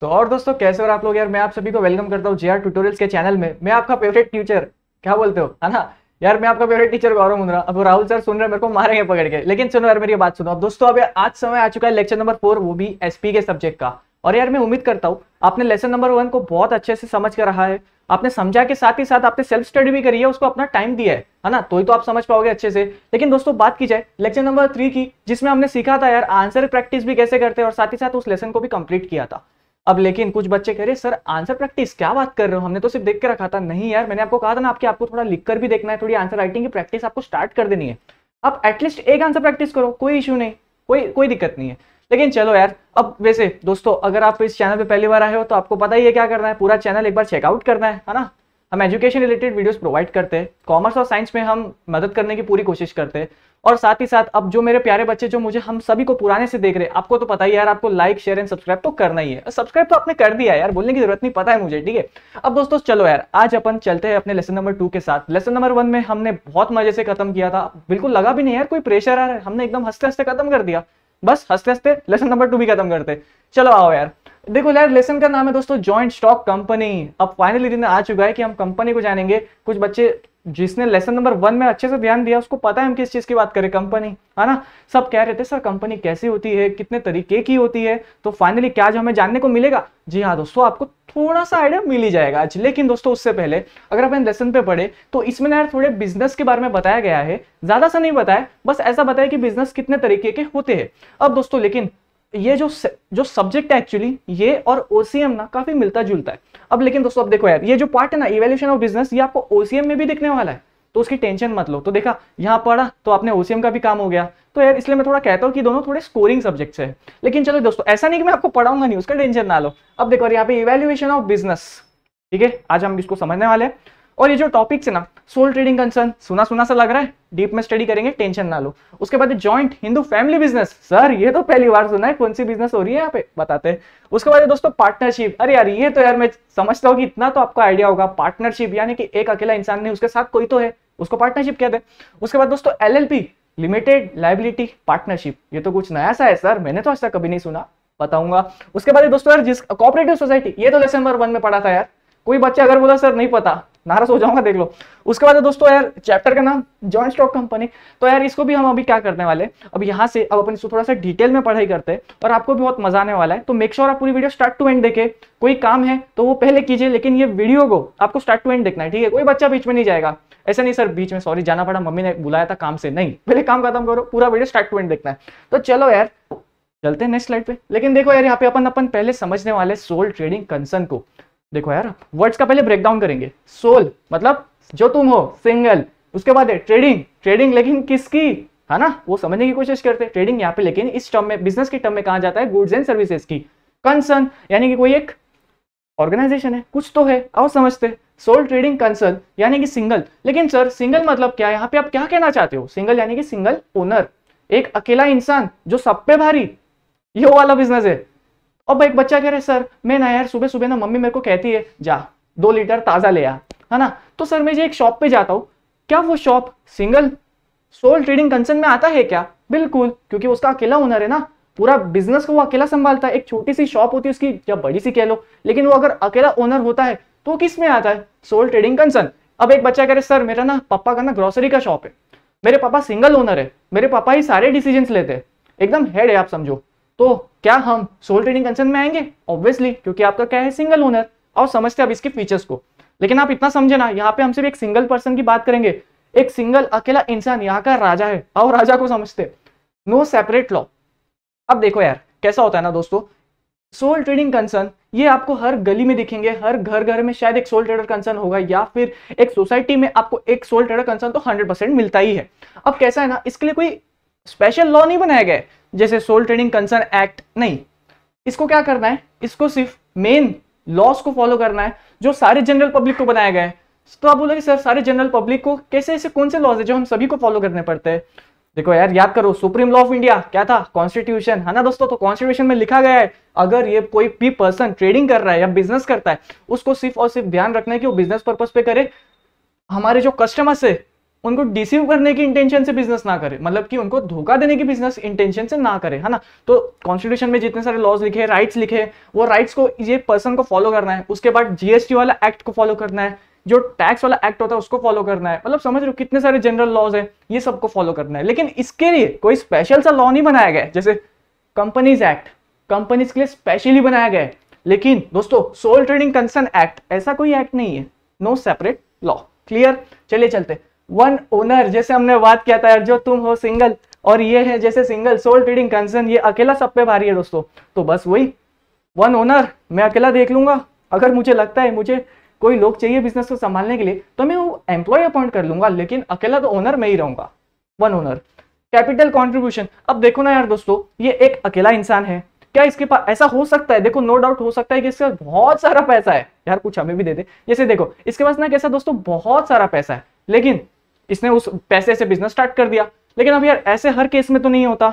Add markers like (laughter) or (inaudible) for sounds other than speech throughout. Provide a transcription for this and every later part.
तो और दोस्तों कैसे हो आप लोग यार मैं आप सभी को वेलकम करता हूँ जे ट्यूटोरियल्स के चैनल में मैं आपका फेवरेट टीचर क्या बोलते हो है ना यार मैं आपका फेवरेट टीचर गौरव मुंद्रा अब राहुल सर सुन रहे मेरे को मारेंगे पकड़ के लेकिन सुनो यार मेरी बात सुनो अब दोस्तों अब आज समय आ चुका है लेक्चर नंबर फोर वो भी एस के सब्जेक्ट का और यार मैं उम्मीद करता हूँ आपने लेसन नंबर वन को बहुत अच्छे से समझ कर रहा है आपने समझा के साथ ही साथ आपने सेल्फ स्टडी भी करी है उसको अपना टाइम दिया है है ना तो ही तो आप समझ पाओगे अच्छे से लेकिन दोस्तों बात की जाए लेक्चर नंबर थ्री की जिसमें हमने सीखा था यार आंसर प्रैक्टिस भी कैसे करते हैं और साथ ही साथ उस लेसन को भी कंप्लीट किया था अब लेकिन कुछ बच्चे कह रहे सर आंसर प्रैक्टिस क्या बात कर रहे हो हमने तो सिर्फ देख के रखा था नहीं यार मैंने आपको कहा था ना आपके आपको थोड़ा लिख कर भी देखना है थोड़ी आंसर राइटिंग की प्रैक्टिस आपको स्टार्ट कर देनी है आप एटलीस्ट एक आंसर प्रैक्टिस करो कोई इशू नहीं कोई कोई दिक्कत नहीं है लेकिन चलो यार अब वैसे दोस्तों अगर आप इस चैनल पे पहली बार आए हो तो आपको पता ही है क्या करना है पूरा चैनल एक बार चेकआउट करना है है ना हम एजुकेशन रिलेटेड वीडियोस प्रोवाइड करते हैं कॉमर्स और साइंस में हम मदद करने की पूरी कोशिश करते हैं और साथ ही साथ अब जो मेरे प्यारे बच्चे जो मुझे हम सभी को पुराने से देख रहे हैं आपको तो पता ही यार आपको लाइक शेयर एंड सब्सक्राइब तो करना ही है सब्सक्राइब तो आपने कर दिया यार बोलने की जरूरत नहीं पता है मुझे ठीक है अब दोस्तों चलो यार आज अपन चलते हैं अपने लेसन नंबर टू के साथ लेसन नंबर वन में हमने बहुत मजे से खत्म किया था बिल्कुल लगा भी नहीं यार कोई प्रेशर आ रहा है हमने एकदम हंसते हंसते खत्म कर दिया बस हंसते हंसते लेसन नंबर टू भी खत्म करते चलो आओ यार देखो यार लेसन का नाम है दोस्तों जॉइंट स्टॉक कंपनी अब फाइनली दिन आ चुका है कि हम कंपनी को जानेंगे कुछ बच्चे जिसने लेसन नंबर वन में अच्छे से ध्यान दिया उसको पता है हम किस चीज की बात करें कंपनी है ना सब कह रहे थे सर कंपनी कैसी होती है कितने तरीके की होती है तो फाइनली क्या जो हमें जानने को मिलेगा जी हाँ दोस्तों आपको थोड़ा सा आइडिया मिल ही जाएगा आज लेकिन दोस्तों उससे पहले अगर अपन लेसन पे पढ़े तो इसमें यार थोड़े बिजनेस के बारे में बताया गया है ज्यादा सा नहीं बताया बस ऐसा बताया कि बिजनेस कितने तरीके के होते हैं अब दोस्तों लेकिन ये जो जो सब्जेक्ट है एक्चुअली ये और ओसीएम ना काफी मिलता जुलता है अब लेकिन दोस्तों अब देखो यार ये जो पार्ट है ना इवेल्यूशन ऑफ बिजनेस ये आपको ओसीएम में भी दिखने वाला है तो उसकी टेंशन मत लो तो देखा यहाँ पढ़ा तो आपने ओसीएम का भी काम हो गया तो यार इसलिए मैं थोड़ा कहता हूँ कि दोनों थोड़े स्कोरिंग सब्जेक्ट्स है लेकिन चलो दोस्तों ऐसा नहीं कि मैं आपको पढ़ाऊंगा नहीं उसका टेंशन ना लो अब देखो यहाँ पे इवेल्यूएशन ऑफ बिजनेस ठीक है आज हम इसको समझने वाले हैं और ये जो टॉपिक्स है ना सोल ट्रेडिंग कंसर्न सुना सुना सा लग रहा है डीप में स्टडी करेंगे टेंशन ना लो उसके बाद joint Hindu family business sir ये तो पहली बार सुना है कौन सी बिजनेस हो रही है यहाँ पे बताते हैं उसके बाद दोस्तों पार्टनरशिप अरे यार ये तो यार मैं समझता हूँ कि इतना तो आपका आइडिया होगा पार्टनरशिप यानी कि एक अकेला इंसान नहीं उसके साथ कोई तो है उसको पार्टनरशिप कहते हैं उसके बाद दोस्तों एल लिमिटेड लाइबिलिटी पार्टनरशिप ये तो कुछ नया सा है सर मैंने तो आज तक कभी नहीं सुना बताऊंगा उसके बाद दोस्तों यार जिस कोऑपरेटिव सोसाइटी ये तो लेसन नंबर वन में पढ़ा था यार कोई बच्चा अगर बोला सर नहीं पता नाराज हो जाऊंगा देख लो उसके बाद दोस्तों यार चैप्टर का नाम जॉइंट स्टॉक कंपनी तो यार इसको भी हम अभी क्या करने वाले अब यहाँ से अब अपन इसको थोड़ा सा डिटेल में पढ़ाई करते हैं और आपको भी बहुत मजा आने वाला है तो मेक श्योर sure आप पूरी वीडियो स्टार्ट टू एंड देखे कोई काम है तो वो पहले कीजिए लेकिन ये वीडियो को आपको स्टार्ट टू एंड देखना है ठीक है कोई बच्चा बीच में नहीं जाएगा ऐसा नहीं सर बीच में सॉरी जाना पड़ा मम्मी ने बुलाया था काम से नहीं पहले काम खत्म करो पूरा वीडियो स्टार्ट टू एंड देखना है तो चलो यार चलते हैं नेक्स्ट स्लाइड पे लेकिन देखो यार यहाँ पे अपन अपन पहले समझने वाले सोल ट्रेडिंग कंसर्न को देखो यार वर्ड्स का पहले ब्रेकडाउन करेंगे सोल मतलब जो तुम हो सिंगल उसके बाद है ट्रेडिंग ट्रेडिंग लेकिन किसकी है ना वो समझने की कोशिश करते हैं ट्रेडिंग यहाँ पे लेकिन इस टर्म में बिजनेस के टर्म में कहा जाता है गुड्स एंड सर्विसेज की कंसर्न यानी कि कोई एक ऑर्गेनाइजेशन है कुछ तो है और समझते सोल ट्रेडिंग कंसर्न यानी कि सिंगल लेकिन सर सिंगल मतलब क्या यहाँ पे आप क्या कहना चाहते हो सिंगल यानी कि सिंगल ओनर एक अकेला इंसान जो सब पे भारी ये वाला बिजनेस है अब एक बच्चा कह रहे सर मैं ना यार सुबह सुबह ना मम्मी मेरे को कहती है जा दो लीटर ताज़ा ले आ है ना तो सर मैं जो एक शॉप पे जाता हूँ क्या वो shop single sole trading concern में आता है क्या बिल्कुल क्योंकि उसका अकेला ओनर है ना पूरा बिजनेस को वो अकेला संभालता है एक छोटी सी शॉप होती है उसकी या बड़ी सी कह लो लेकिन वो अगर अकेला ओनर होता है तो किस में आता है सोल ट्रेडिंग कंसर्न अब एक बच्चा कह रहे सर मेरा ना पापा का ना ग्रोसरी का शॉप है मेरे पापा सिंगल ओनर है मेरे पापा ही सारे डिसीजन लेते हैं एकदम हेड है आप समझो तो क्या हम सोल ट्रेडिंग कंसर्न में आएंगे ऑब्वियसली क्योंकि आपका क्या है सिंगल ओनर और समझते अब इसके फीचर्स को लेकिन आप इतना समझे ना यहाँ पे हम सिर्फ एक सिंगल पर्सन की बात करेंगे एक सिंगल अकेला इंसान यहाँ का राजा है और राजा को समझते नो सेपरेट लॉ अब देखो यार कैसा होता है ना दोस्तों सोल ट्रेडिंग कंसर्न ये आपको हर गली में दिखेंगे हर घर घर में शायद एक सोल ट्रेडर कंसर्न होगा या फिर एक सोसाइटी में आपको एक सोल ट्रेडर कंसर्न तो 100 परसेंट मिलता ही है अब कैसा है ना इसके लिए कोई स्पेशल लॉ नहीं बनाया गया जैसे सोल ट्रेडिंग कंसर्न एक्ट नहीं इसको क्या करना है इसको सिर्फ मेन लॉस को फॉलो करना है जो सारे जनरल पब्लिक को बनाया गया है तो आप बोलोगे सर सारे जनरल पब्लिक को कैसे ऐसे कौन से लॉज है जो हम सभी को फॉलो करने पड़ते हैं देखो यार याद करो सुप्रीम लॉ ऑफ इंडिया क्या था कॉन्स्टिट्यूशन है ना दोस्तों तो कॉन्स्टिट्यूशन में लिखा गया है अगर ये कोई भी पर्सन ट्रेडिंग कर रहा है या बिजनेस करता है उसको सिर्फ और सिर्फ ध्यान रखना है कि वो बिजनेस पर्पज पे करे हमारे जो कस्टमर्स है उनको डिसीव करने की इंटेंशन से बिजनेस ना करे मतलब कि उनको धोखा देने की बिजनेस इंटेंशन से ना करे है ना तो कॉन्स्टिट्यूशन में जितने सारे लॉज लिखे राइट्स लिखे वो राइट्स को ये पर्सन को फॉलो करना है उसके बाद जीएसटी वाला एक्ट को फॉलो करना है जो टैक्स वाला एक्ट होता है उसको फॉलो करना है मतलब समझ रहे हो कितने सारे जनरल लॉज है ये सबको फॉलो करना है लेकिन इसके लिए कोई स्पेशल सा लॉ नहीं बनाया गया जैसे कंपनीज एक्ट कंपनीज के लिए स्पेशली बनाया गया है लेकिन दोस्तों सोल ट्रेडिंग कंसर्न एक्ट ऐसा कोई एक्ट नहीं है नो सेपरेट लॉ क्लियर चलिए चलते वन ओनर जैसे हमने बात किया था यार जो तुम हो सिंगल और ये है जैसे सिंगल सोल ट्रेडिंग कंसर्न ये अकेला सब पे भारी है दोस्तों तो बस वही वन ओनर मैं अकेला देख लूंगा अगर मुझे लगता है मुझे कोई लोग चाहिए बिजनेस को संभालने के लिए तो मैं वो एम्प्लॉय अपॉइंट कर लूंगा लेकिन अकेला तो ओनर में ही रहूंगा वन ओनर कैपिटल कॉन्ट्रीब्यूशन अब देखो ना यार दोस्तों ये एक अकेला इंसान है क्या इसके पास ऐसा हो सकता है देखो नो no डाउट हो सकता है कि इसके पास बहुत सारा पैसा है यार कुछ हमें भी दे दे जैसे देखो इसके पास ना कैसा दोस्तों बहुत सारा पैसा है लेकिन इसने उस पैसे से बिजनेस स्टार्ट कर दिया लेकिन अब यार ऐसे हर केस में तो नहीं होता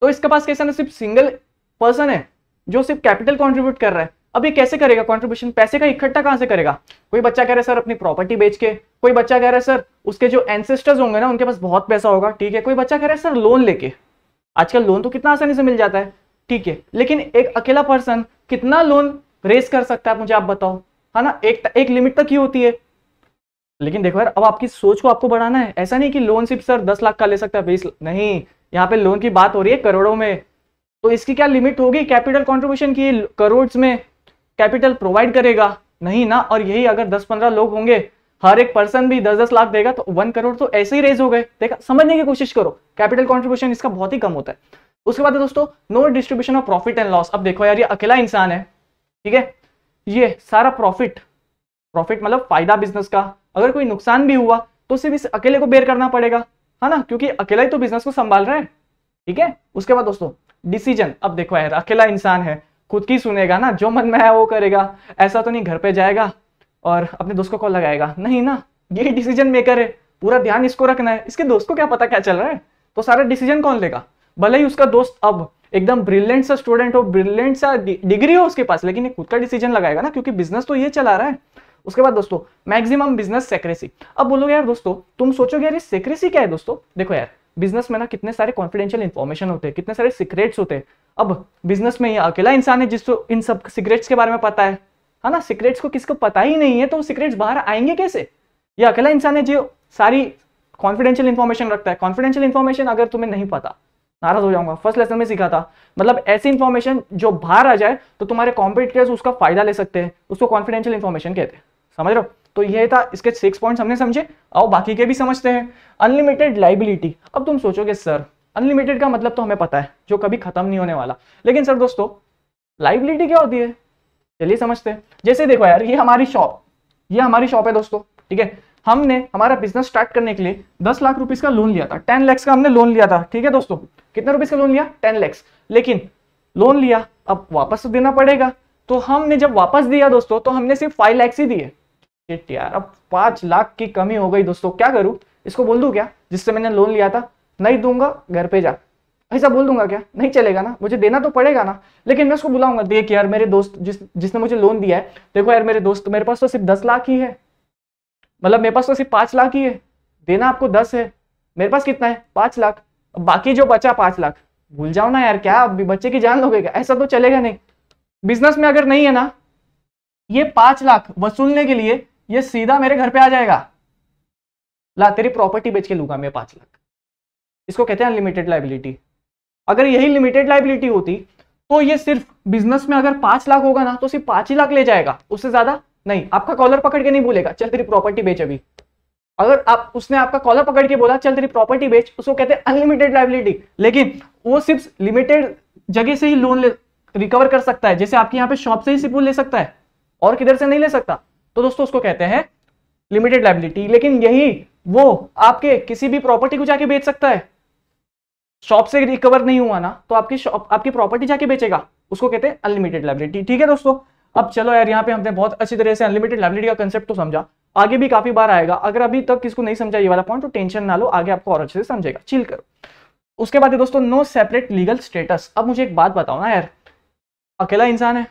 तो इसके पास कैसे ना सिर्फ सिंगल पर्सन है जो सिर्फ कैपिटल कॉन्ट्रीब्यूट कर रहा है अब ये कैसे करेगा कॉन्ट्रीब्यूशन पैसे का इकट्ठा कहां से करेगा कोई बच्चा कह रहा है सर अपनी प्रॉपर्टी बेच के कोई बच्चा कह रहा है सर उसके जो एंसेस्टर्स होंगे ना उनके पास बहुत पैसा होगा ठीक है कोई बच्चा कह रहा है सर लोन लेके आजकल लोन तो कितना आसानी से मिल जाता है ठीक है लेकिन एक अकेला पर्सन कितना लोन रेस कर सकता है मुझे आप बताओ है ना एक, एक लिमिट तक ही होती है लेकिन देखो यार अब आपकी सोच को आपको बढ़ाना है ऐसा नहीं कि लोन सिर्फ सर दस लाख का ले सकता है बीस नहीं यहाँ पे लोन की बात हो रही है करोड़ों में तो इसकी क्या लिमिट होगी कैपिटल कॉन्ट्रीब्यूशन की करोड़ में कैपिटल प्रोवाइड करेगा नहीं ना और यही अगर दस पंद्रह लोग होंगे हर एक पर्सन भी दस दस लाख देगा तो वन करोड़ तो ऐसे ही रेज हो गए देखा समझने की कोशिश करो कैपिटल कॉन्ट्रीब्यूशन इसका बहुत ही कम होता है उसके बाद दोस्तों no distribution of profit and loss अब देखो यार ये अकेला इंसान है ठीक है ये सारा प्रॉफिट प्रॉफिट मतलब फायदा बिजनेस का अगर कोई नुकसान भी हुआ तो सिर्फ इस अकेले को बेयर करना पड़ेगा है हाँ ना क्योंकि अकेला ही तो बिजनेस को संभाल रहे हैं ठीक है उसके बाद दोस्तों डिसीजन अब देखो यार अकेला इंसान है खुद की सुनेगा ना जो मन में है वो करेगा ऐसा तो नहीं घर पे जाएगा और अपने दोस्त को कॉल लगाएगा नहीं ना ये डिसीजन मेकर है पूरा ध्यान इसको रखना है इसके दोस्त को क्या पता क्या चल रहा है तो सारा डिसीजन कौन लेगा भले ही उसका दोस्त अब एकदम ब्रिलियंट सा स्टूडेंट हो ब्रिलियंट सा डिग्री हो उसके पास लेकिन ये खुद का डिसीजन लगाएगा ना क्योंकि बिजनेस तो ये चला रहा है उसके बाद दोस्तों मैक्सिमम बिजनेस सेक्रेसी अब बोलोगे यार दोस्तों तुम सोचोगे यार ये सेक्रेसी क्या है दोस्तों देखो यार बिजनेस में ना कितने सारे कॉन्फिडेंशियल इन्फॉर्मेशन होते हैं कितने सारे सीक्रेट्स होते हैं अब बिजनेस में ये अकेला इंसान है जिसको इन सब सीक्रेट्स के बारे में पता है है हाँ ना सीक्रेट्स को किसको पता ही नहीं है तो सीक्रेट्स बाहर आएंगे कैसे ये अकेला इंसान है जो सारी कॉन्फिडेंशियल इन्फॉर्मेशन रखता है कॉन्फिडेंशियल इन्फॉर्मेशन अगर तुम्हें नहीं पता नाराज हो जाऊंगा फर्स्ट लेसन में सीखा था मतलब ऐसी इन्फॉर्मेशन जो बाहर आ जाए तो तुम्हारे कॉम्पिटिटर्स उसका फायदा ले सकते हैं उसको कॉन्फिडेंशियल इन्फॉर्मेशन कहते हैं समझ रहे हो तो ये था इसके सिक्स पॉइंट हमने समझे और बाकी के भी समझते हैं अनलिमिटेड लाइबिलिटी अब तुम सोचोगे सर अनलिमिटेड का मतलब तो हमें पता है जो कभी खत्म नहीं होने वाला लेकिन सर दोस्तों लाइबिलिटी क्या होती है चलिए समझते हैं जैसे देखो यार ये हमारी शॉप ये हमारी शॉप है दोस्तों ठीक है हमने हमारा बिजनेस स्टार्ट करने के लिए दस लाख रुपीज का लोन लिया था टेन लैक्स का हमने लोन लिया था ठीक है दोस्तों कितने रुपीज का लोन लिया टेन लैक्स लेकिन लोन लिया अब वापस तो देना पड़ेगा तो हमने जब वापस दिया दोस्तों तो हमने सिर्फ फाइव लैक्स ही दिए यार अब पांच लाख की कमी हो गई दोस्तों क्या करूं इसको बोल दू क्या जिससे मैंने लोन लिया था नहीं दूंगा घर पे जा ऐसा बोल दूंगा क्या नहीं चलेगा ना मुझे देना तो पड़ेगा ना लेकिन मैं उसको बुलाऊंगा देख यार मेरे दोस्त जिस जिसने मुझे लोन दिया है देखो यार मेरे दोस्त मेरे पास तो सिर्फ दस लाख ही है मतलब मेरे पास तो सिर्फ पांच लाख ही है देना आपको दस है मेरे पास कितना है पांच लाख बाकी जो बचा पांच लाख भूल जाओ ना यार क्या आप बच्चे की जान लोगे क्या ऐसा तो चलेगा नहीं बिजनेस में अगर नहीं है ना ये पांच लाख वसूलने के लिए ये सीधा मेरे घर पे आ जाएगा ला तेरी प्रॉपर्टी बेच के लूंगा मैं पांच लाख इसको कहते हैं अनलिमिटेड लाइबिलिटी अगर यही लिमिटेड लाइबिलिटी होती तो ये सिर्फ बिजनेस में अगर पांच लाख होगा ना तो सिर्फ पांच ही लाख ले जाएगा उससे ज्यादा नहीं आपका कॉलर पकड़ के नहीं बोलेगा चल तेरी प्रॉपर्टी बेच अभी अगर आप उसने आपका कॉलर पकड़ के बोला चल तेरी प्रॉपर्टी बेच उसको कहते हैं अनलिमिटेड लाइबिलिटी लेकिन वो सिर्फ लिमिटेड जगह से ही लोन रिकवर कर सकता है जैसे आपके यहाँ पे शॉप से ही सिर्फ ले सकता है और किधर से नहीं ले सकता तो दोस्तों उसको कहते हैं लिमिटेड लाइबिलिटी लेकिन यही वो आपके किसी भी प्रॉपर्टी को जाके बेच सकता है शॉप से रिकवर नहीं हुआ ना तो आपकी शॉप आपकी प्रॉपर्टी जाके बेचेगा उसको कहते हैं अनलिमिटेड लाइबिलिटी ठीक है दोस्तों अब चलो यार यहाँ पे हमने बहुत अच्छी तरह से अनलिमिटेड लाइबिलिटी का कंसेप्ट तो समझा आगे भी काफी बार आएगा अगर अभी तक किसको नहीं समझा ये वाला पॉइंट तो टेंशन ना लो आगे आपको और अच्छे से समझेगा चिल करो उसके बाद दोस्तों नो सेपरेट लीगल स्टेटस अब मुझे एक बात बताओ ना यार अकेला इंसान है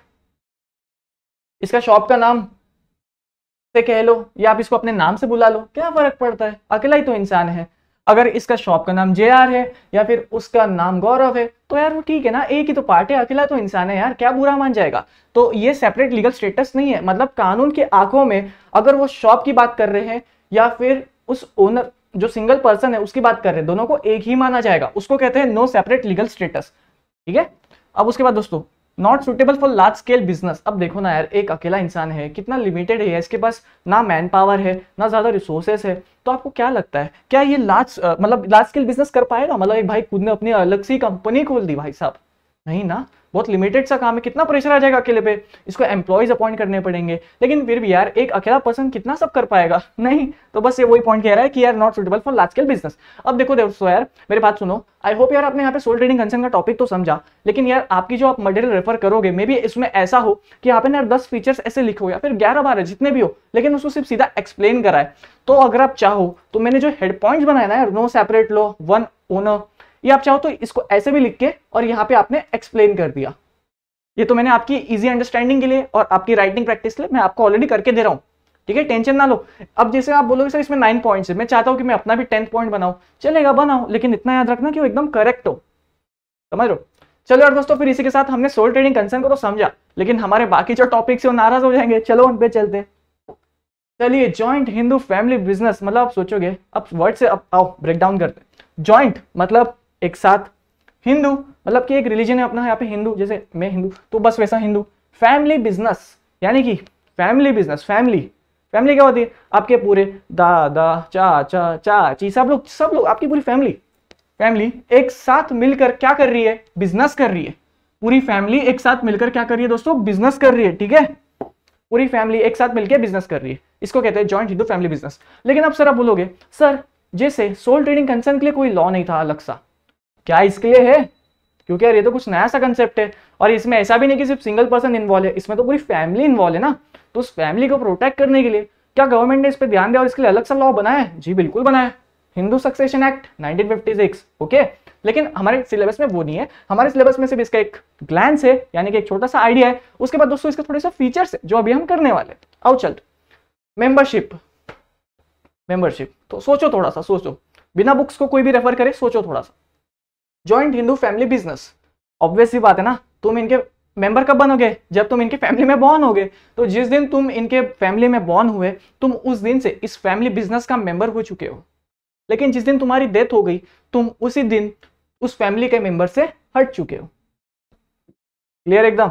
इसका शॉप का नाम से कह लो या आप इसको अपने नाम से बुला लो क्या फर्क पड़ता है अकेला ही तो इंसान है अगर इसका शॉप का नाम जे है या फिर उसका नाम गौरव है तो यार वो ठीक है ना एक ही तो पार्ट है अकेला तो इंसान है यार क्या बुरा मान जाएगा तो ये सेपरेट लीगल स्टेटस नहीं है मतलब कानून की आंखों में अगर वो शॉप की बात कर रहे हैं या फिर उस ओनर जो सिंगल पर्सन है उसकी बात कर रहे हैं दोनों को एक ही माना जाएगा उसको कहते हैं नो सेपरेट लीगल स्टेटस ठीक है अब उसके बाद दोस्तों not suitable for large scale business अब देखो ना यार एक अकेला इंसान है कितना लिमिटेड है इसके पास ना मैन पावर है ना ज़्यादा रिसोर्सेस है तो आपको क्या लगता है क्या ये लार्ज मतलब लार्ज स्केल बिजनेस कर पाएगा मतलब एक भाई खुद ने अपनी अलग सी कंपनी खोल दी भाई साहब नहीं ना बहुत लिमिटेड सा काम है कितना प्रेशर आ जाएगा अकेले पे इसको एम्प्लॉयज अपॉइंट करने पड़ेंगे लेकिन फिर भी यार एक अकेला पर्सन कितना सब कर पाएगा (laughs) नहीं तो बस ये वही पॉइंट कह रहा है कि यार not suitable for large scale business अब देखो दोस्तों यार मेरी बात सुनो आई होप यार आपने यहाँ पे सोल ट्रेडिंग कंसर्न का टॉपिक तो समझा लेकिन यार आपकी जो आप मटेरियल रेफर करोगे मे बी इसमें ऐसा हो कि यहाँ पे यार दस फीचर्स ऐसे लिखो या फिर ग्यारह बारह जितने भी हो लेकिन उसको सिर्फ सीधा एक्सप्लेन कराए तो अगर आप चाहो तो मैंने जो हेड पॉइंट बनाया ना यार नो सेपरेट लो वन ओनर या आप चाहो तो इसको ऐसे भी लिख के और यहाँ पे आपने एक्सप्लेन कर दिया ये तो मैंने आपकी इजी अंडरस्टैंडिंग के लिए और आपकी राइटिंग प्रैक्टिस के लिए मैं आपको ऑलरेडी करके दे रहा हूँ ठीक है टेंशन ना लो अब जैसे आप बोलोगे सर इसमें नाइन पॉइंट्स है मैं चाहता हूँ कि मैं अपना भी टेंथ पॉइंट बनाऊ चलेगा बनाओ लेकिन इतना याद रखना कि वो एकदम करेक्ट हो समझ लो चलो यार दोस्तों फिर इसी के साथ हमने सोल ट्रेडिंग कंसर्न को तो समझा लेकिन हमारे बाकी जो टॉपिक्स है नाराज हो जाएंगे चलो उन पे चलते चलिए जॉइंट हिंदू फैमिली बिजनेस मतलब आप सोचोगे अब वर्ड से अब आओ डाउन करते हैं जॉइंट मतलब एक साथ हिंदू मतलब कि एक रिलीजन है अपना यहाँ पे हिंदू जैसे मैं हिंदू तो बस वैसा हिंदू फैमिली बिजनेस यानी कि फैमिली बिजनेस फैमिली फैमिली क्या होती है आपके पूरे दादा चा चा चाची सब लोग सब लोग आपकी पूरी फैमिली फैमिली एक साथ मिलकर क्या कर रही है बिजनेस कर रही है पूरी फैमिली एक साथ मिलकर क्या कर रही है दोस्तों बिजनेस कर रही है ठीक है पूरी फैमिली एक साथ मिलकर बिजनेस कर रही है इसको कहते हैं जॉइंट हिंदू फैमिली बिजनेस लेकिन अब सर आप बोलोगे सर जैसे सोल ट्रेडिंग कंसर्न के लिए कोई लॉ नहीं था अलग सा क्या इसके लिए है क्योंकि यार ये तो कुछ नया सा कंसेप्ट है और इसमें ऐसा भी नहीं कि सिर्फ सिंगल पर्सन इन्वॉल्व है इसमें तो पूरी फैमिली इन्वॉल्व है ना तो उस फैमिली को प्रोटेक्ट करने के लिए क्या गवर्नमेंट ने इस पर ध्यान दिया और इसके लिए अलग सा लॉ बनाया जी बिल्कुल बनाया हिंदू सक्सेशन एक्ट 1956 ओके लेकिन हमारे सिलेबस में वो नहीं है हमारे सिलेबस में सिर्फ इसका एक ग्लैंस है यानी कि एक छोटा सा आइडिया है उसके बाद दोस्तों इसके थोड़े से फीचर्स है जो अभी हम करने वाले आओ चल मेंबरशिप मेंबरशिप तो सोचो थोड़ा सा सोचो बिना बुक्स को कोई भी रेफर करे सोचो थोड़ा सा joint Hindu family business obvious बात है ना तुम इनके मेंबर कब बनोगे जब तुम इनके फैमिली में बॉर्न होगे तो जिस दिन तुम इनके फैमिली में बॉर्न हुए तुम उस दिन से इस फैमिली बिजनेस का मेंबर हो चुके हो लेकिन जिस दिन तुम्हारी डेथ हो गई तुम उसी दिन उस फैमिली के मेंबर से हट चुके हो क्लियर एकदम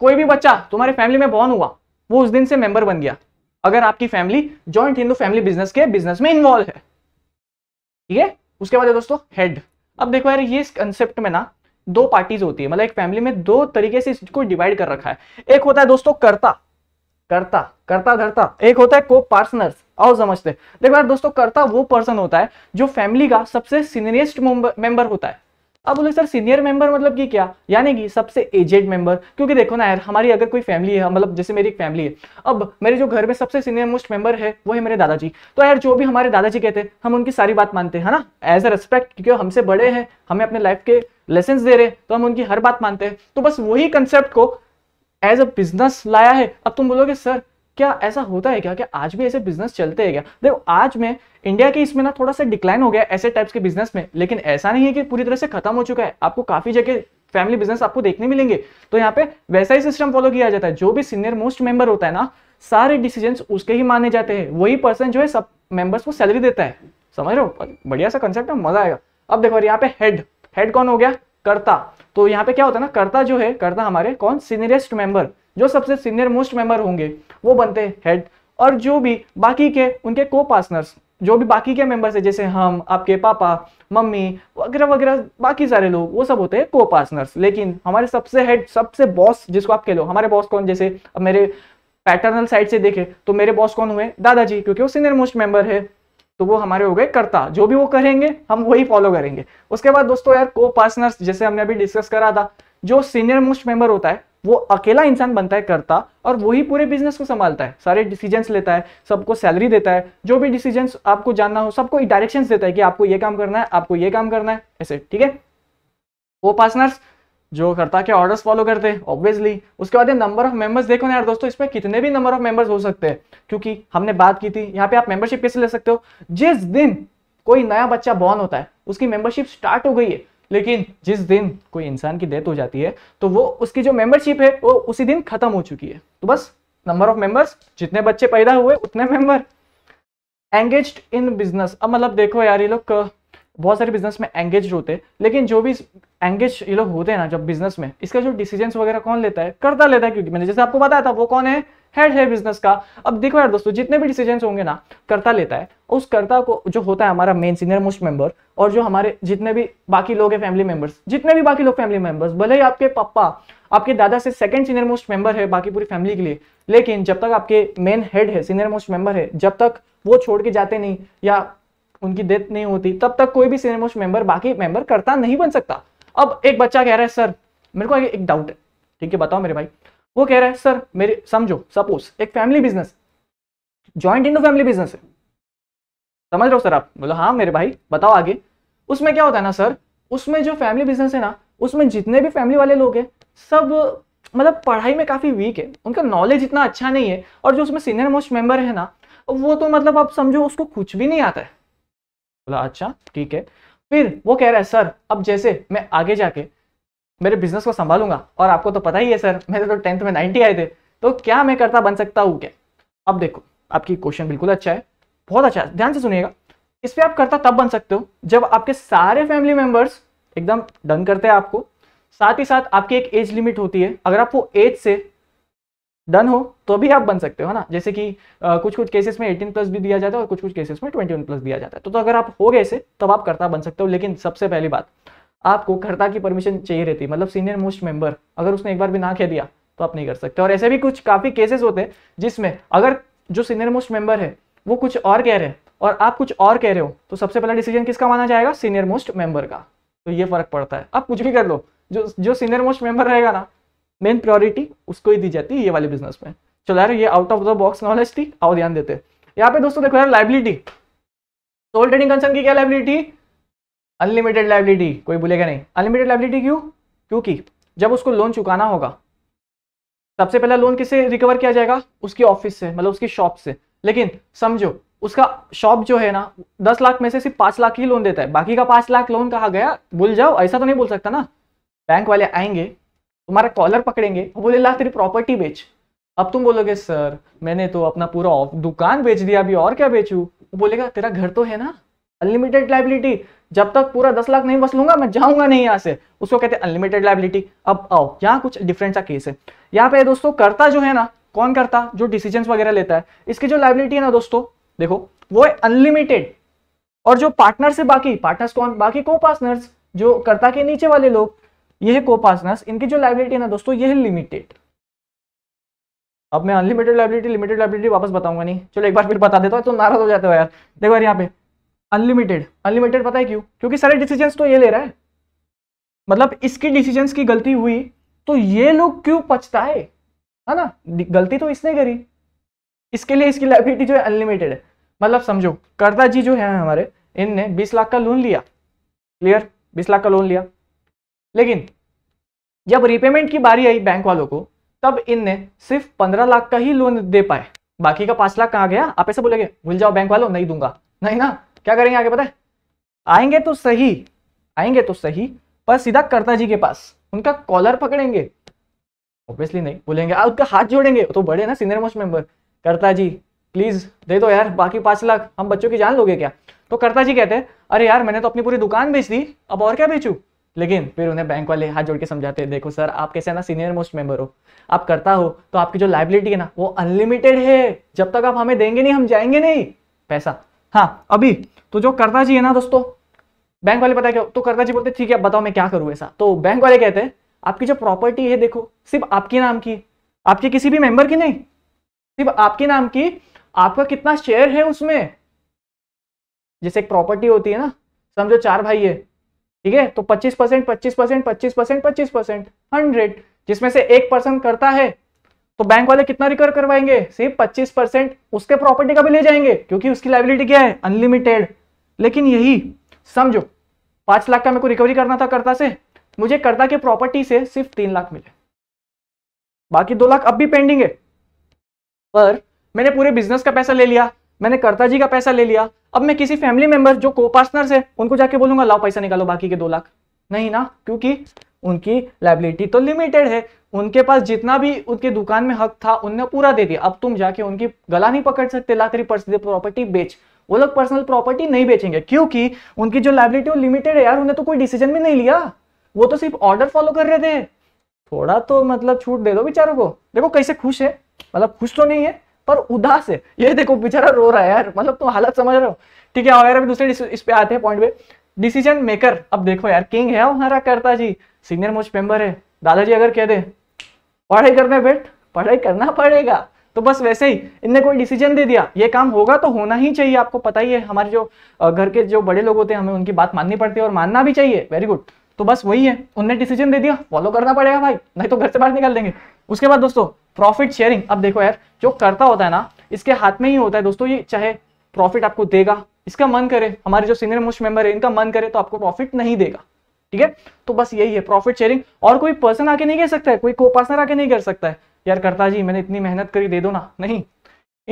कोई भी बच्चा तुम्हारे फैमिली में बॉर्न हुआ वो उस दिन से मेंबर बन गया अगर आपकी family joint Hindu family business के बिजनेस में इन्वॉल्व है ठीक है उसके बाद दोस्तों हेड अब देखो यार ये इस कंसेप्ट में ना दो पार्टीज होती है मतलब एक फैमिली में दो तरीके से इसको डिवाइड कर रखा है एक होता है दोस्तों कर्ता करता करता धरता एक होता है को पार्टनर्स और समझते देखो यार दोस्तों करता वो पर्सन होता है जो फैमिली का सबसे सीनियरेस्ट मेंबर होता है अब बोले सर सीनियर मेंबर मतलब कि क्या यानी कि सबसे एजेड मेंबर क्योंकि देखो ना यार हमारी अगर कोई फैमिली है मतलब जैसे मेरी एक फैमिली है अब मेरे जो घर में सबसे सीनियर मोस्ट मेंबर है वो है मेरे दादाजी तो यार जो भी हमारे दादाजी कहते हैं हम उनकी सारी बात मानते हैं ना एज अ रेस्पेक्ट क्योंकि हमसे बड़े हैं हमें अपने लाइफ के लेसन दे रहे हैं तो हम उनकी हर बात मानते हैं तो बस वही कंसेप्ट को एज अ बिजनेस लाया है अब तुम बोलोगे सर क्या ऐसा होता है क्या कि आज भी ऐसे बिजनेस चलते हैं क्या देखो आज में इंडिया के इसमें ना थोड़ा सा डिक्लाइन हो गया ऐसे टाइप्स के बिजनेस में लेकिन ऐसा नहीं है कि पूरी तरह से खत्म हो चुका है आपको काफी जगह फैमिली बिजनेस आपको देखने मिलेंगे तो यहाँ पे वैसा ही सिस्टम फॉलो किया जाता है जो भी सीनियर मोस्ट मेंबर होता है ना सारे डिसीजन उसके ही माने जाते हैं वही पर्सन जो है सब मेंबर्स को सैलरी देता है समझ रहे हो बढ़िया सा कंसेप्ट है मजा आएगा अब देखो यहाँ पे हेड हेड कौन हो गया कर्ता तो यहाँ पे क्या होता है ना कर्ता जो है कर्ता हमारे कौन सीनियरेस्ट मेंबर जो सबसे सीनियर मोस्ट मेंबर होंगे वो बनते हेड और जो भी बाकी के उनके को पार्टनर्स जो भी बाकी के मेंबर्स है जैसे हम आपके पापा मम्मी वगैरह वगैरह बाकी सारे लोग वो सब होते हैं को पार्टनर्स लेकिन हमारे सबसे हेड सबसे बॉस जिसको आप कह लो हमारे बॉस कौन जैसे अब मेरे पैटर्नल साइड से देखे तो मेरे बॉस कौन हुए दादाजी क्योंकि वो सीनियर मोस्ट मेंबर है तो वो हमारे हो गए करता जो भी वो करेंगे हम वही फॉलो करेंगे उसके बाद दोस्तों यार को पार्टनर्स जैसे हमने अभी डिस्कस करा था जो सीनियर मोस्ट मेंबर होता है वो अकेला इंसान बनता है करता और वही पूरे बिजनेस को संभालता है सारे डिसीजंस लेता है सबको सैलरी देता है जो भी डिसीजंस आपको जानना हो सबको डायरेक्शंस देता है कि आपको ये काम करना है आपको ये काम करना है ऐसे ठीक है वो पार्टनर्स जो करता के ऑर्डर्स फॉलो करते हैं ऑब्वियसली उसके बाद नंबर ऑफ मेंबर्स देखो ना यार दोस्तों इसमें कितने भी नंबर ऑफ मेंबर्स हो सकते हैं क्योंकि हमने बात की थी यहाँ पे आप मेंबरशिप कैसे ले सकते हो जिस दिन कोई नया बच्चा बॉर्न होता है उसकी मेंबरशिप स्टार्ट हो गई है लेकिन जिस दिन कोई इंसान की डेथ हो जाती है तो वो उसकी जो मेंबरशिप है वो उसी दिन खत्म हो चुकी है तो बस नंबर ऑफ मेंबर्स जितने बच्चे पैदा हुए उतने मेंबर एंगेज इन बिजनेस अब मतलब देखो यार ये लोग बहुत सारे बिजनेस में एंगेज होते हैं लेकिन जो भी एंगेज ये लोग होते हैं ना जब बिजनेस में इसका जो डिसीजन वगैरह कौन लेता है करता लेता है क्योंकि मैंने जैसे आपको बताया था वो कौन है हेड है बिजनेस का अब देखो यार दोस्तों जितने भी डिसीजन होंगे ना करता लेता है उस करता को जो होता है हमारा मेन सीनियर मोस्ट मेंबर और जो हमारे जितने भी बाकी लोग हैं फैमिली मेंबर्स जितने भी बाकी लोग फैमिली मेंबर्स भले ही आपके पापा आपके दादा से सेकंड सीनियर मोस्ट मेंबर है बाकी पूरी फैमिली के लिए लेकिन जब तक आपके मेन हेड है सीनियर मोस्ट मेंबर है जब तक वो छोड़ के जाते नहीं या उनकी डेथ नहीं होती तब तक कोई भी सीनियर मोस्ट मेंबर बाकी मेंबर करता नहीं बन सकता अब एक बच्चा कह रहा है सर मेरे को एक डाउट है ठीक है बताओ मेरे भाई वो कह रहा है सर मेरे समझो सपोज एक family business joint Hindu family business है समझ रहे हो सर आप बोलो हाँ मेरे भाई बताओ आगे उसमें क्या होता है ना सर उसमें जो फैमिली बिजनेस है ना उसमें जितने भी फैमिली वाले लोग हैं सब मतलब पढ़ाई में काफ़ी वीक है उनका नॉलेज इतना अच्छा नहीं है और जो उसमें सीनियर मोस्ट मेंबर है ना वो तो मतलब आप समझो उसको कुछ भी नहीं आता है बोला अच्छा ठीक है फिर वो कह रहा है सर अब जैसे मैं आगे जाके मेरे बिजनेस को संभालूंगा और आपको तो पता ही है सर मेरे तो टेंथ में नाइन्टी आए थे तो क्या मैं करता बन सकता हूँ क्या अब देखो आपकी क्वेश्चन बिल्कुल अच्छा है बहुत अच्छा ध्यान से सुनिएगा इस पर आप करता तब बन सकते हो जब आपके सारे फैमिली मेंबर्स एकदम डन करते हैं आपको साथ ही साथ आपकी एक एज लिमिट होती है अगर आप वो एज से डन हो तो भी आप बन सकते हो ना जैसे कि आ, कुछ कुछ केसेस में 18 प्लस भी दिया जाता है और कुछ कुछ केसेस में 21 प्लस दिया जाता है तो, तो अगर आप हो गए से तब आप करता बन सकते हो लेकिन सबसे पहली बात आपको करता की परमिशन चाहिए रहती है मतलब सीनियर मोस्ट मेंबर अगर उसने एक बार भी ना कह दिया तो आप नहीं कर सकते और ऐसे भी कुछ काफी केसेस होते हैं जिसमें अगर जो सीनियर मोस्ट मेंबर है वो कुछ और कह रहे हैं और आप कुछ और कह रहे हो तो सबसे पहला डिसीजन किसका माना जाएगा सीनियर मोस्ट मेंबर का तो ये फर्क पड़ता है आप कुछ भी कर लो जो जो सीनियर मोस्ट मेंबर रहेगा ना मेन प्रायोरिटी उसको ही दी जाती है ये वाले बिजनेस में चलो यार ये out of the box knowledge थी आओ ध्यान देते यहाँ पे दोस्तों देखो यार लाइबिलिटी सोल ट्रेडिंग कंसर्न की क्या लाइबिलिटी अनलिमिटेड लाइबिलिटी कोई बोलेगा नहीं अनलिमिटेड लाइबिलिटी क्यों क्योंकि जब उसको लोन चुकाना होगा सबसे पहला लोन किसे रिकवर किया जाएगा उसकी ऑफिस से मतलब उसकी शॉप से लेकिन समझो उसका शॉप जो है ना दस लाख में से सिर्फ पांच लाख ही लोन देता है बाकी का पांच लाख लोन कहा गया भूल जाओ ऐसा तो नहीं बोल सकता ना बैंक वाले आएंगे तुम्हारा कॉलर पकड़ेंगे वो तो बोले ला तेरी प्रॉपर्टी बेच अब तुम बोलोगे सर मैंने तो अपना पूरा दुकान बेच दिया अभी और क्या बेचू वो बोलेगा तेरा घर तो है ना अनलिमिटेड लाइबिलिटी जब तक पूरा दस लाख नहीं लूंगा मैं जाऊंगा नहीं यहाँ से उसको कहते हैं अनलिमिटेड लाइबिलिटी अब आओ यहाँ कुछ डिफरेंट सा केस है यहाँ पे दोस्तों करता जो है ना कौन करता जो डिसीजन वगैरह लेता है इसकी जो लाइबिलिटी है ना दोस्तों देखो वो है अनलिमिटेड और जो पार्टनर्स है बाकी पार्टनर्स कौन बाकी को पार्टनर्स जो करता के नीचे वाले लोग ये है कोपासनस इनकी जो लाइबिलिटी है ना दोस्तों ये है लिमिटेड अब मैं अनलिमिटेड लाइबिलिटी लिमिटेड लाइबिलिटी वापस बताऊंगा नहीं चलो एक बार फिर बता देता हूँ तो नाराज हो जाते हो यार देखो यार यहाँ पे अनलिमिटेड अनलिमिटेड पता है क्यों क्योंकि सारे डिसीजन तो ये ले रहा है मतलब इसकी डिसीजन की गलती हुई तो ये लोग क्यों पछताए है ना गलती तो इसने करी इसके लिए इसकी लाइबिलिटी जो है अनलिमिटेड है मतलब समझो करता जी जो है हमारे इनने बीस लाख का लोन लिया क्लियर बीस लाख का लोन लिया लेकिन जब रिपेमेंट की बारी आई बैंक वालों को तब इनने सिर्फ पंद्रह लाख का ही लोन दे पाए बाकी का पांच लाख कहाँ गया आप ऐसे बोलेंगे भूल जाओ बैंक वालों नहीं दूंगा नहीं ना क्या करेंगे आगे पता है आएंगे तो सही आएंगे तो सही पर सीधा करता जी के पास उनका कॉलर पकड़ेंगे ऑब्वियसली नहीं बोलेंगे आप हाथ जोड़ेंगे तो बड़े ना सीनियर मोस्ट मेंबर करता जी प्लीज दे दो यार बाकी पांच लाख हम बच्चों की जान लोगे क्या तो करता जी कहते हैं अरे यार मैंने तो अपनी पूरी दुकान बेच दी अब और क्या बेचू लेकिन फिर उन्हें बैंक वाले हाथ जोड़ के समझाते हैं देखो सर आप कैसे ना सीनियर मोस्ट मेंबर हो आप करता हो तो आपकी जो लाइबिलिटी है ना वो अनलिमिटेड है जब तक आप हमें देंगे नहीं हम जाएंगे नहीं पैसा हाँ अभी तो जो करता जी है ना दोस्तों बैंक वाले पता क्या तो करता जी बोलते ठीक है बताओ मैं क्या करूँ ऐसा तो बैंक वाले कहते हैं आपकी जो प्रॉपर्टी है देखो सिर्फ आपके नाम की आपके किसी भी मेंबर की नहीं सिर्फ आपके नाम की आपका कितना शेयर है उसमें जैसे एक प्रॉपर्टी होती है ना समझो चार भाई है ठीक है तो 25 परसेंट पच्चीस परसेंट पच्चीस परसेंट पच्चीस परसेंट हंड्रेड जिसमें से एक परसेंट करता है तो बैंक वाले कितना रिकवर करवाएंगे सिर्फ पच्चीस परसेंट उसके प्रॉपर्टी का भी ले जाएंगे क्योंकि उसकी लाइबिलिटी क्या है अनलिमिटेड लेकिन यही समझो पांच लाख का मेरे को रिकवरी करना था कर्ता से मुझे कर्ता के प्रॉपर्टी से सिर्फ तीन लाख मिले बाकी दो लाख अब भी पेंडिंग है पर मैंने पूरे बिजनेस का पैसा ले लिया मैंने कर्ता जी का पैसा ले लिया अब मैं किसी फैमिली मेंबर जो को पार्टनर है उनको जाके बोलूंगा लाओ पैसा निकालो बाकी के दो लाख नहीं ना क्योंकि उनकी लाइबिलिटी तो लिमिटेड है उनके पास जितना भी उनके दुकान में हक था उनने पूरा दे दिया अब तुम जाके उनकी गला नहीं पकड़ सकते लाख तेरी प्रॉपर्टी बेच वो लोग पर्सनल प्रॉपर्टी नहीं बेचेंगे क्योंकि उनकी जो लाइबिलिटी वो लिमिटेड है यार उन्हें तो कोई डिसीजन भी नहीं लिया वो तो सिर्फ ऑर्डर फॉलो कर रहे थे थोड़ा तो मतलब छूट दे दो बेचारों को देखो कैसे खुश है मतलब खुश तो नहीं है पर उदास है ये देखो बेचारा रो रहा है यार मतलब तुम हालत समझ रहे हो ठीक है और अभी दूसरे इस पे आते हैं पॉइंट पे डिसीजन मेकर अब देखो यार किंग है हमारा करता जी सीनियर मोस्ट मेंबर है दादाजी अगर कह दे पढ़ाई करने बेट पढ़ाई करना पड़ेगा तो बस वैसे ही इनने कोई डिसीजन दे दिया ये काम होगा तो होना ही चाहिए आपको पता ही है हमारे जो घर के जो बड़े लोग होते हैं हमें उनकी बात माननी पड़ती है और मानना भी चाहिए वेरी गुड तो बस वही है उनने डिसीजन दे दिया फॉलो करना पड़ेगा भाई नहीं तो घर से बाहर निकाल देंगे उसके बाद दोस्तों प्रॉफिट शेयरिंग अब देखो यार जो करता होता है ना इसके हाथ में ही होता है दोस्तों ये चाहे प्रॉफिट आपको देगा इसका मन करे हमारे जो सीनियर मोस्ट मेंबर है इनका मन करे तो आपको प्रॉफिट नहीं देगा ठीक है तो बस यही है प्रॉफिट शेयरिंग और कोई पर्सन आके नहीं कह सकता है कोई को पर्सन आके नहीं कर सकता है यार करता जी मैंने इतनी मेहनत करी दे दो ना नहीं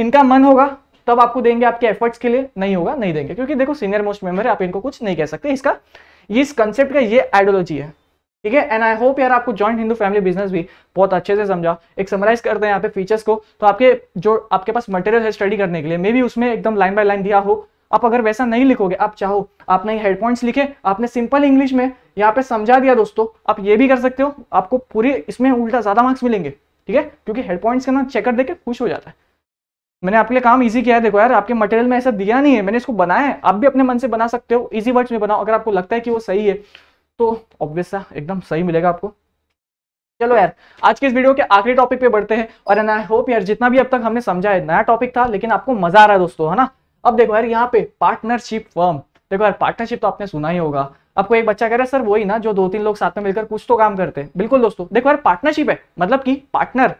इनका मन होगा तब आपको देंगे आपके एफर्ट्स के लिए नहीं होगा नहीं देंगे क्योंकि देखो सीनियर मोस्ट मेंबर है आप इनको कुछ नहीं कह सकते इसका इस कंसेप्ट का ये आइडियोलॉजी है ठीक है एंड आई होप यार आपको जॉइंट हिंदू फैमिली बिजनेस भी बहुत अच्छे से समझा एक समराइज करते हैं यहाँ पे फीचर्स को तो आपके जो आपके पास मटेरियल है स्टडी करने के लिए मे भी उसमें एकदम लाइन बाय लाइन दिया हो आप अगर वैसा नहीं लिखोगे आप चाहो आपने हेड पॉइंट्स लिखे आपने सिंपल इंग्लिश में यहाँ पे समझा दिया दोस्तों आप ये भी कर सकते हो आपको पूरी इसमें उल्टा ज्यादा मार्क्स मिलेंगे ठीक है क्योंकि हेड पॉइंट्स का ना चेकर देके खुश हो जाता है मैंने आपके लिए काम इजी किया है देखो यार आपके मटेरियल में ऐसा दिया नहीं है मैंने इसको बनाया है आप भी अपने मन से बना सकते हो इजी वर्ड्स में बनाओ अगर आपको लगता है कि वो सही है तो ऑब्वियस एकदम सही मिलेगा आपको चलो यार आज के इस वीडियो के आखिरी टॉपिक पे बढ़ते हैं और आई होप यार जितना भी अब तक हमने समझा है नया टॉपिक था लेकिन आपको मजा आ रहा है दोस्तों है ना अब देखो यार यहाँ पे पार्टनरशिप फर्म देखो यार पार्टनरशिप तो आपने सुना ही होगा आपको एक बच्चा कह रहा है सर वही ना जो दो तीन लोग साथ में मिलकर कुछ तो काम करते हैं बिल्कुल दोस्तों देखो यार पार्टनरशिप है मतलब की पार्टनर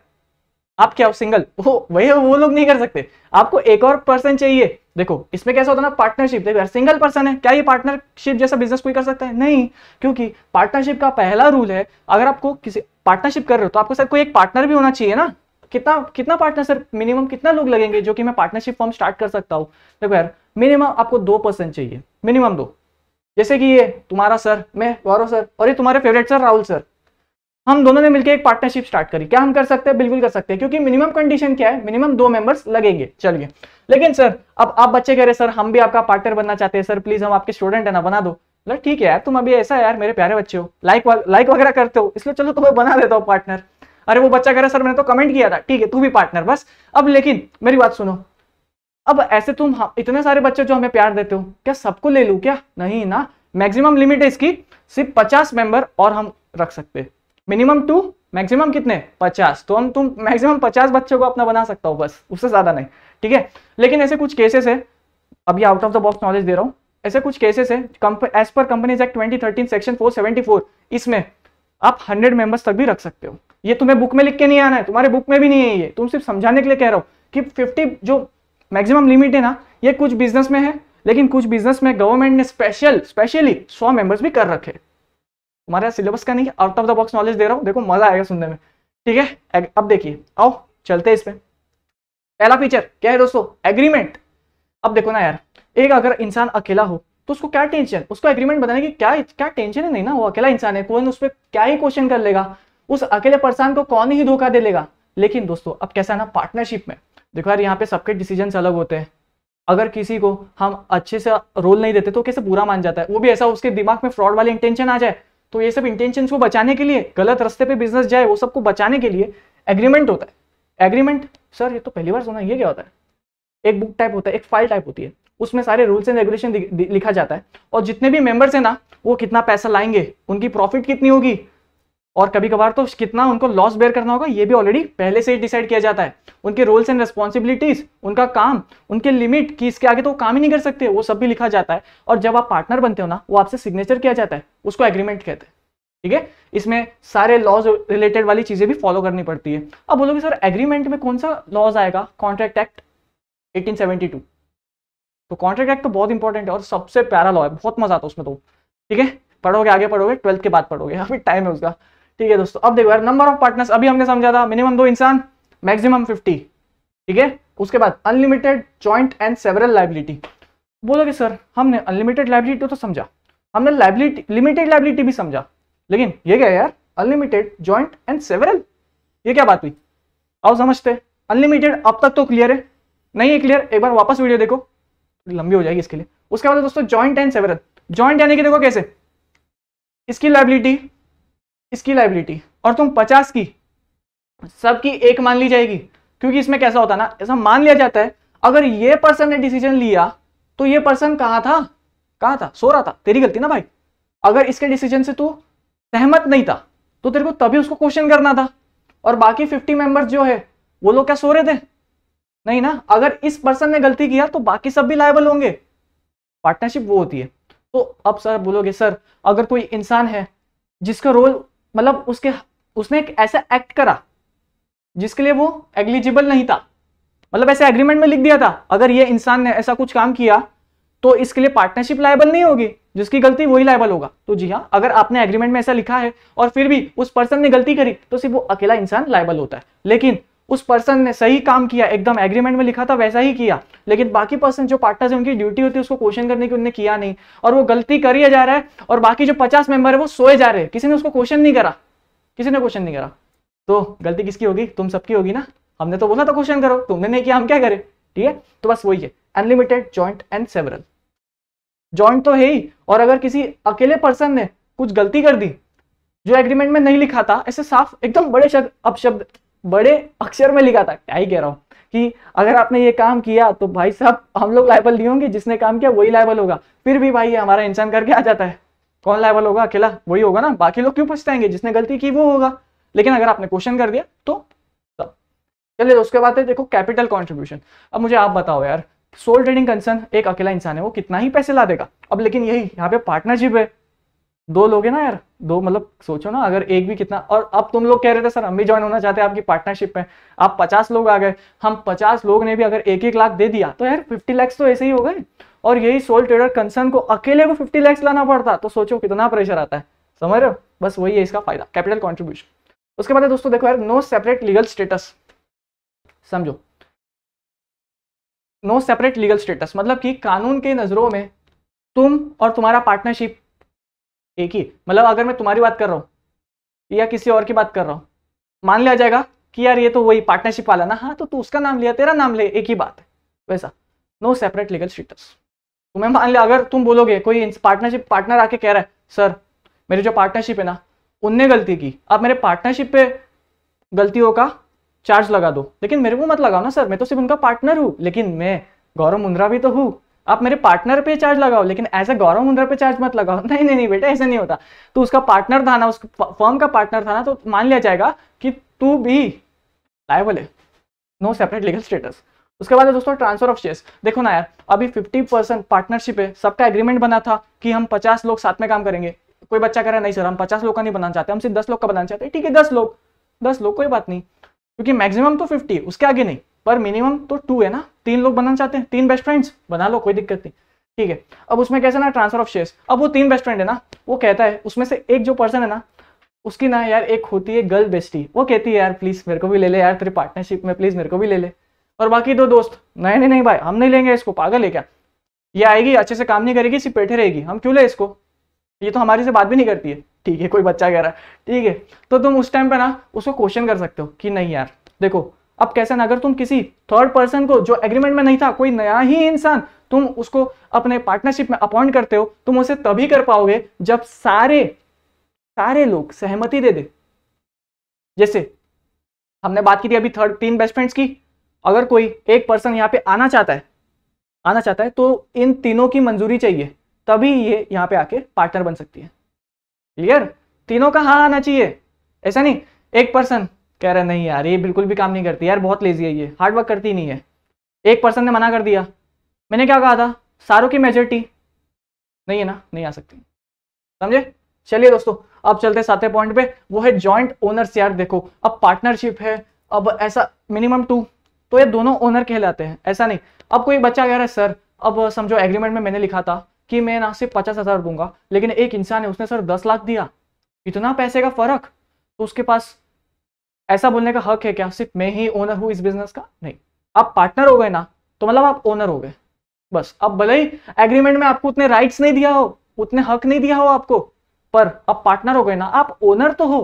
आप क्या हो सिंगल वो वही वो लोग नहीं कर सकते आपको एक और पर्सन चाहिए देखो इसमें कैसा होता है ना पार्टनरशिप देखो यार सिंगल पर्सन है क्या ये पार्टनरशिप जैसा बिजनेस कोई कर सकता है नहीं क्योंकि पार्टनरशिप का पहला रूल है अगर आपको किसी पार्टनरशिप कर रहे हो तो आपको सर कोई एक पार्टनर भी होना चाहिए ना कितना कितना पार्टनर सर मिनिमम कितना लोग लगेंगे जो कि मैं पार्टनरशिप फॉर्म स्टार्ट कर सकता हूँ देखो यार मिनिमम आपको दो पर्सन चाहिए मिनिमम दो जैसे कि ये तुम्हारा सर मैं गौरव सर और ये तुम्हारे फेवरेट सर राहुल सर हम दोनों ने मिलकर एक पार्टनरशिप स्टार्ट करी क्या हम कर सकते हैं बिल्कुल कर सकते हैं क्योंकि मिनिमम कंडीशन क्या है मिनिमम दो मेंबर्स लगेंगे चलिए लेकिन सर अब आप बच्चे कह रहे सर हम भी आपका पार्टनर बनना चाहते हैं सर प्लीज हम आपके स्टूडेंट है ना बना दो मतलब ठीक है यार तुम अभी ऐसा यार मेरे प्यारे बच्चे हो लाइक लाइक वगैरह करते हो इसलिए चलो तुम्हें बना देता हूँ पार्टनर अरे वो बच्चा कह रहा सर मैंने तो कमेंट किया था ठीक है तू भी पार्टनर बस अब लेकिन मेरी बात सुनो अब ऐसे तुम हाँ, इतने सारे बच्चे जो हमें प्यार देते हो क्या सबको ले लू क्या नहीं ना मैक्सिमम लिमिट है इसकी सिर्फ पचास मेंबर और हम रख सकते हैं मिनिमम टू मैक्सिमम कितने पचास तो हम तुम मैक्सिमम पचास बच्चों को अपना बना सकता हो बस उससे ज़्यादा नहीं ठीक है लेकिन ऐसे कुछ केसेस है अभी out of the box knowledge दे रहा हूँ ऐसे कुछ केसेस है एज पर companies act thirteen section four इसमें आप हंड्रेड मेंबर्स तक भी रख सकते हो ये तुम्हें बुक में लिख के नहीं आना है तुम्हारे बुक में भी नहीं है ये तुम सिर्फ समझाने के लिए कह रहा हो कि फिफ्टी जो मैक्सिमम लिमिट है ना ये कुछ बिजनेस में है लेकिन कुछ बिजनेस में गवर्नमेंट ने स्पेशल स्पेशली सौ मेंबर्स भी कर रखे तुम्हारे सिलेबस का नहीं out of the box knowledge दे रहा हूँ देखो मजा आएगा सुनने में ठीक है अब देखिए आओ चलते हैं इस पर पहला फीचर क्या है दोस्तों एग्रीमेंट अब देखो ना यार एक अगर इंसान अकेला हो तो उसको क्या टेंशन उसको एग्रीमेंट बताने की क्या क्या टेंशन है नहीं ना वो अकेला इंसान है कौन उस पर क्या ही क्वेश्चन कर लेगा उस अकेले पर्सन को कौन ही धोखा दे लेगा लेकिन दोस्तों अब कैसा है ना पार्टनरशिप में देखो यार यहाँ पे सबके डिसीजन अलग होते हैं अगर किसी को हम अच्छे से रोल नहीं देते तो कैसे बुरा मान जाता है वो भी ऐसा उसके दिमाग में फ्रॉड वाली इंटेंशन आ जाए तो ये सब इंटेंशन को बचाने के लिए गलत रस्ते पे बिजनेस जाए वो सबको बचाने के लिए एग्रीमेंट होता है एग्रीमेंट सर ये तो पहली बार सुना ये क्या होता है एक बुक टाइप होता है एक फाइल टाइप होती है उसमें सारे रूल्स एंड रेगुलेशन लिखा जाता है और जितने भी मेंबर्स हैं ना वो कितना पैसा लाएंगे उनकी प्रॉफिट कितनी होगी और कभी कभार तो कितना उनको लॉस बेयर करना होगा ये भी ऑलरेडी पहले से ही डिसाइड किया जाता है उनके रोल्स एंड रेस्पॉन्सिबिलिटीज उनका काम उनके लिमिट कि इसके आगे तो वो काम ही नहीं कर सकते वो सब भी लिखा जाता है और जब आप पार्टनर बनते हो ना वो आपसे सिग्नेचर किया जाता है उसको एग्रीमेंट कहते हैं ठीक है इसमें सारे लॉज रिलेटेड वाली चीजें भी फॉलो करनी पड़ती है अब बोलोगे सर एग्रीमेंट में कौन सा लॉज आएगा कॉन्ट्रैक्ट एक्ट एटीन तो कॉन्ट्रैक्ट एक्ट तो बहुत इंपॉर्टेंट है और सबसे प्यारा लॉ है बहुत मजा आता है उसमें तो ठीक है पढ़ोगे आगे पढ़ोगे ट्वेल्थ के बाद पढ़ोगे अभी टाइम है उसका ठीक है दोस्तों अब देखो यार नंबर ऑफ पार्टनर्स अभी हमने समझा था मिनिमम दो इंसान मैक्सिमम फिफ्टी ठीक है उसके बाद unlimited joint and several liability बोलोगे सर हमने अनलिमिटेड लाइबिलिटी तो, तो समझा हमने लाइबिलिटी लिमिटेड लाइबिलिटी भी समझा लेकिन ये क्या यार अनलिमिटेड जॉइंट एंड सेवरल ये क्या बात हुई आओ समझते अनलिमिटेड अब तक तो क्लियर है नहीं है क्लियर एक बार वापस वीडियो देखो लंबी हो जाएगी इसके लिए उसके बाद दोस्तों ज्वाइंट एंड सेवरल ज्वाइंट यानी कि देखो कैसे इसकी लाइबिलिटी इसकी लाइबिलिटी और तुम पचास की सबकी एक मान ली जाएगी क्योंकि इसमें कैसा होता है ना ऐसा मान लिया जाता है अगर ये पर्सन ने डिसीजन लिया तो ये पर्सन कहाँ था कहाँ था सो रहा था तेरी गलती ना भाई अगर इसके डिसीजन से तू सहमत नहीं था तो तेरे को तभी उसको क्वेश्चन करना था और बाकी फिफ्टी मेंबर्स जो है वो लोग क्या सो रहे थे नहीं ना अगर इस पर्सन ने गलती किया तो बाकी सब भी लाइबल होंगे पार्टनरशिप वो होती है तो अब सर बोलोगे सर अगर कोई इंसान है जिसका रोल मतलब उसके उसने एक ऐसा एक्ट करा जिसके लिए वो एग्लिजिबल नहीं था मतलब ऐसे एग्रीमेंट में लिख दिया था अगर ये इंसान ने ऐसा कुछ काम किया तो इसके लिए पार्टनरशिप लाइबल नहीं होगी जिसकी गलती वही लाइबल होगा तो जी हाँ अगर आपने एग्रीमेंट में ऐसा लिखा है और फिर भी उस पर्सन ने गलती करी तो सिर्फ वो अकेला इंसान लाइबल होता है लेकिन उस पर्सन ने सही काम किया एकदम एग्रीमेंट में लिखा था वैसा ही किया लेकिन बाकी पर्सन जो पार्टनर है उनकी ड्यूटी होती है उसको क्वेश्चन करने की उनने किया नहीं और वो गलती कर ही जा रहा है और बाकी जो पचास मेंबर है वो सोए जा रहे हैं किसी ने उसको क्वेश्चन नहीं करा किसी ने क्वेश्चन नहीं करा तो गलती किसकी होगी तुम सबकी होगी ना हमने तो बोला था क्वेश्चन करो तुमने नहीं किया हम क्या करें ठीक है तो बस वही है unlimited joint and several joint तो है ही और अगर किसी अकेले पर्सन ने कुछ गलती कर दी जो एग्रीमेंट में नहीं लिखा था ऐसे साफ एकदम बड़े शब्द अब शब्द बड़े अक्षर में लिखा था क्या ही कह रहा हूँ कि अगर आपने ये काम किया तो भाई साहब हम लोग लाइबल नहीं होंगे जिसने काम किया वही लाइबल होगा फिर भी भाई हमारा इंसान करके आ जाता है कौन लाइबल होगा अकेला वही होगा ना बाकी लोग क्यों पछताएंगे जिसने गलती की वो होगा लेकिन अगर आपने क्वेश्चन कर दिया तो चलिए उसके बाद देखो कैपिटल कॉन्ट्रीब्यूशन अब मुझे आप बताओ यार सोल ट्रेडिंग कंसर्न एक अकेला इंसान है वो कितना ही पैसे ला देगा अब लेकिन यही यहाँ पे पार्टनरशिप है दो लोग है ना यार दो मतलब सोचो ना अगर एक भी कितना और अब तुम लोग कह रहे थे सर हम भी ज्वाइन होना चाहते हैं आपकी पार्टनरशिप में आप पचास लोग आ गए हम पचास लोग ने भी अगर एक एक लाख दे दिया तो यार फिफ्टी लैक्स तो ऐसे ही हो गए और यही सोल ट्रेडर कंसर्न को अकेले को फिफ्टी लैक्स लाना पड़ता तो सोचो कितना प्रेशर आता है समझ रहे हो बस वही है इसका फायदा कैपिटल कॉन्ट्रीब्यूशन उसके बाद दोस्तों देखो यार नो सेपरेट लीगल स्टेटस समझो नो सेपरेट लीगल स्टेटस मतलब कि कानून के नजरों में तुम और तुम्हारा पार्टनरशिप एक ही मतलब अगर मैं तुम्हारी बात कर रहा हूँ या किसी और की बात कर रहा हूँ मान लिया जाएगा कि यार ये तो वही पार्टनरशिप वाला ना हाँ तो तू उसका नाम लिया तेरा नाम ले एक ही बात है वैसा नो सेपरेट लीगल स्टेटस तुम्हें मान लिया अगर तुम बोलोगे कोई पार्टनरशिप पार्टनर आके कह रहा है सर मेरी जो पार्टनरशिप है ना उनने गलती की अब मेरे पार्टनरशिप पे गलतियों का चार्ज लगा दो लेकिन मेरे को मत लगाओ ना सर मैं तो सिर्फ उनका पार्टनर हूँ लेकिन मैं गौरव मुंद्रा भी तो हूँ आप मेरे पार्टनर पे चार्ज लगाओ लेकिन एज ए गौरव मुंद्रा पे चार्ज मत लगाओ (laughs) नहीं नहीं नहीं बेटा ऐसा नहीं होता तो उसका पार्टनर था ना उस फर्म का पार्टनर था ना तो मान लिया जाएगा कि तू भी लाइबल है नो सेपरेट लीगल स्टेटस उसके बाद दोस्तों ट्रांसफर ऑफ शेयर्स देखो ना यार अभी 50 परसेंट पार्टनरशिप है सबका एग्रीमेंट बना था कि हम 50 लोग साथ में काम करेंगे कोई बच्चा कह रहा है नहीं सर हम 50 लोग का नहीं बनाना चाहते हम सिर्फ 10 लोग का बनाना चाहते ठीक है 10 लोग 10 लोग कोई बात नहीं क्योंकि मैक्सिमम तो 50 उसके आगे नहीं पर मिनिमम तो टू है ना तीन लोग बनाना चाहते हैं तीन बेस्ट फ्रेंड्स बना लो कोई दिक्कत नहीं ठीक है अब उसमें कैसे ना ट्रांसफर ऑफ शेयर्स अब वो तीन बेस्ट फ्रेंड है ना वो कहता है उसमें से एक जो पर्सन है ना उसकी ना यार एक होती है गर्ल बेस्टी वो कहती है यार प्लीज मेरे को भी ले ले यार तेरे पार्टनरशिप में प्लीज मेरे को भी ले ले और बाकी दो दोस्त नहीं नहीं नहीं भाई हम नहीं लेंगे इसको पागल है क्या ये आएगी अच्छे से काम नहीं करेगी सिर्फ बैठे रहेगी हम क्यों ले इसको ये तो हमारी से बात भी नहीं करती है ठीक है कोई बच्चा कह रहा है ठीक है तो तुम उस टाइम पे ना उसको क्वेश्चन कर सकते हो कि नहीं यार देखो अब कैसे ना अगर तुम किसी थर्ड पर्सन को जो एग्रीमेंट में नहीं था कोई नया ही इंसान तुम उसको अपने पार्टनरशिप में अपॉइंट करते हो तुम उसे तभी कर पाओगे जब सारे सारे लोग सहमति दे दे जैसे हमने बात की थी अभी थर्ड तीन बेस्ट फ्रेंड्स की अगर कोई एक पर्सन यहाँ पे आना चाहता है आना चाहता है तो इन तीनों की मंजूरी चाहिए तभी ये यहाँ पे आके पार्टनर बन सकती है क्लियर तीनों का हाँ आना चाहिए ऐसा नहीं एक पर्सन कह रहे नहीं यार ये बिल्कुल भी काम नहीं करती यार बहुत लेजी है ये हार्ड वर्क करती नहीं है एक पर्सन ने मना कर दिया मैंने क्या कहा था सारों की मेजोरिटी नहीं है ना नहीं आ सकती समझे चलिए दोस्तों अब चलते सातवें पॉइंट पे वो है जॉइंट ओनर्स यार देखो अब पार्टनरशिप है अब ऐसा मिनिमम टू तो ये दोनों ओनर कहलाते हैं ऐसा नहीं अब कोई बच्चा कह रहा है सर अब समझो एग्रीमेंट में मैंने लिखा था कि मैं ना सिर्फ पचास हजार दूंगा लेकिन एक इंसान है उसने सर दस लाख दिया इतना पैसे का फर्क तो उसके पास ऐसा बोलने का हक है क्या सिर्फ मैं ही ओनर हूं इस बिजनेस का नहीं आप पार्टनर हो गए ना तो मतलब आप ओनर हो गए बस अब भले ही एग्रीमेंट में आपको उतने राइट्स नहीं दिया हो उतने हक नहीं दिया हो आपको पर अब पार्टनर हो गए ना आप ओनर तो हो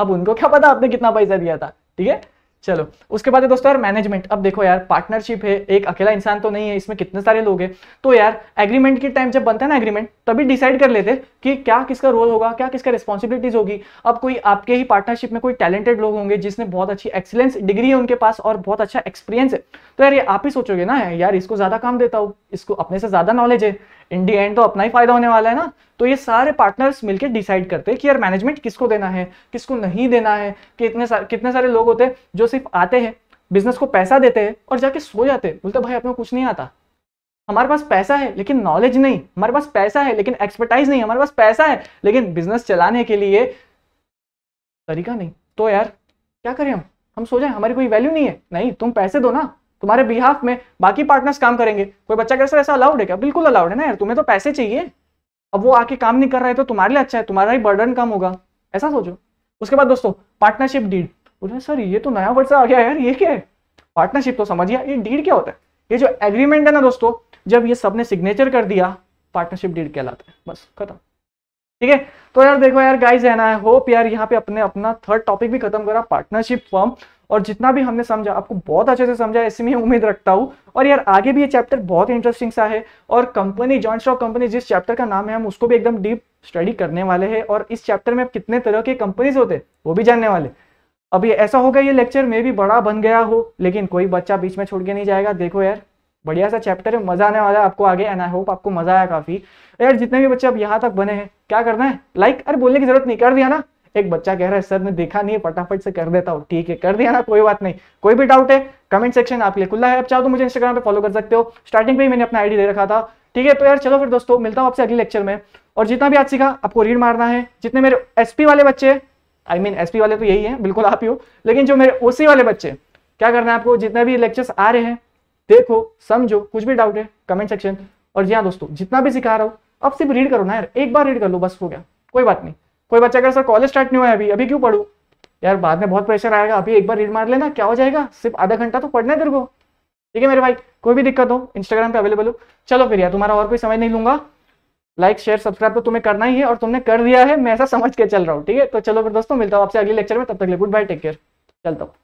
अब उनको क्या पता आपने कितना पैसा दिया था ठीक है चलो उसके बाद दोस्तों यार मैनेजमेंट अब देखो यार पार्टनरशिप है एक अकेला इंसान तो नहीं है इसमें कितने सारे लोग हैं तो यार एग्रीमेंट के टाइम जब बनता है ना एग्रीमेंट तभी डिसाइड कर लेते कि क्या किसका रोल होगा क्या किसका रिस्पॉन्सिबिलिटीज होगी अब कोई आपके ही पार्टनरशिप में कोई टैलेंटेड लोग होंगे जिसने बहुत अच्छी एक्सीलेंस डिग्री है उनके पास और बहुत अच्छा एक्सपीरियंस है तो यार ये आप ही सोचोगे ना यार इसको ज्यादा काम देता हूँ इसको अपने से ज्यादा नॉलेज है इन दी एंड तो अपना ही फायदा होने वाला है ना तो ये सारे पार्टनर्स मिलकर डिसाइड करते हैं कि यार मैनेजमेंट किसको देना है किसको नहीं देना है कि इतने सारे कितने सारे लोग होते हैं जो सिर्फ आते हैं बिजनेस को पैसा देते हैं और जाके सो जाते हैं बोलते भाई अपने कुछ नहीं आता हमारे पास पैसा है लेकिन नॉलेज नहीं हमारे पास पैसा है लेकिन एक्सपर्टाइज नहीं हमारे पास पैसा है लेकिन बिजनेस चलाने के लिए तरीका नहीं तो यार क्या करें हम हम सो जाए हमारी कोई वैल्यू नहीं है नहीं तुम पैसे दो ना तुम्हारे बिहाफ में बाकी पार्टनर्स काम करेंगे कोई बच्चा कैसे ऐसा अलाउड है क्या बिल्कुल अलाउड है ना यार तुम्हें तो पैसे चाहिए अब वो आके काम नहीं कर रहा है तो तुम्हारे लिए अच्छा है तुम्हारा ही बर्डन कम होगा ऐसा सोचो उसके बाद दोस्तों पार्टनरशिप डीड बोले सर ये तो नया वर्ड आ गया यार ये क्या है पार्टनरशिप तो समझिए ये डीड क्या होता है ये जो एग्रीमेंट है ना दोस्तों जब ये सबने सिग्नेचर कर दिया पार्टनरशिप डीड कहलाता है बस खत्म ठीक है तो यार देखो यार गाइज है ना होप यार यहाँ पे अपने अपना थर्ड टॉपिक भी खत्म करा पार्टनरशिप फॉर्म और जितना भी हमने समझा आपको बहुत अच्छे से समझा ऐसी मैं उम्मीद रखता हूँ और यार आगे भी ये चैप्टर बहुत इंटरेस्टिंग सा है और कंपनी जॉइंट स्टॉक कंपनी जिस चैप्टर का नाम है हम उसको भी एकदम डीप स्टडी करने वाले हैं और इस चैप्टर में कितने तरह के कंपनीज होते हैं वो भी जानने वाले अभी ऐसा होगा ये लेक्चर में भी बड़ा बन गया हो लेकिन कोई बच्चा बीच में छोड़ के नहीं जाएगा देखो यार बढ़िया सा चैप्टर है मजा आने वाला है आपको आगे एंड आई होप आपको मजा आया काफी यार जितने भी बच्चे अब यहाँ तक बने हैं क्या करना है लाइक अरे बोलने की जरूरत नहीं कर दिया ना एक बच्चा कह रहा है सर ने देखा नहीं है फटाफट से कर देता हूँ ठीक है कर दिया ना कोई बात नहीं कोई भी डाउट है कमेंट सेक्शन आपके लिए खुला है आप चाहो तो मुझे इंस्टाग्राम पे फॉलो कर सकते हो स्टार्टिंग पे ही मैंने अपना आईडी दे रखा था ठीक है तो यार चलो फिर दोस्तों मिलता हूँ आपसे अगले लेक्चर में और जितना भी आज सीखा आपको रीड मारना है जितने मेरे एसपी वाले बच्चे आई मीन एस वाले तो यही है बिल्कुल आप ही हो लेकिन जो मेरे ओ वाले बच्चे क्या करना है आपको जितने भी लेक्चर्स आ रहे हैं देखो समझो कुछ भी डाउट है कमेंट सेक्शन और जी हाँ दोस्तों जितना भी सिखा रहा हूँ अब सिर्फ रीड करो ना यार एक बार रीड कर लो बस हो गया कोई बात नहीं कोई बच्चा अगर सर कॉलेज स्टार्ट नहीं हुआ है अभी अभी क्यों पढ़ू यार बाद में बहुत प्रेशर आएगा अभी एक बार रीड मार लेना क्या हो जाएगा सिर्फ आधा घंटा तो पढ़ना है तेरे को ठीक है मेरे भाई कोई भी दिक्कत हो इंस्टाग्राम पे अवेलेबल हो चलो फिर यार तुम्हारा और कोई समझ नहीं लूंगा लाइक शेयर सब्सक्राइब तो तुम्हें करना ही है और तुमने कर दिया है मैं ऐसा समझ के चल रहा हूँ ठीक है तो चलो फिर दोस्तों मिलता हूँ आपसे अगले लेक्चर में तब तक ले गुड बाय टेक केयर चलता हूँ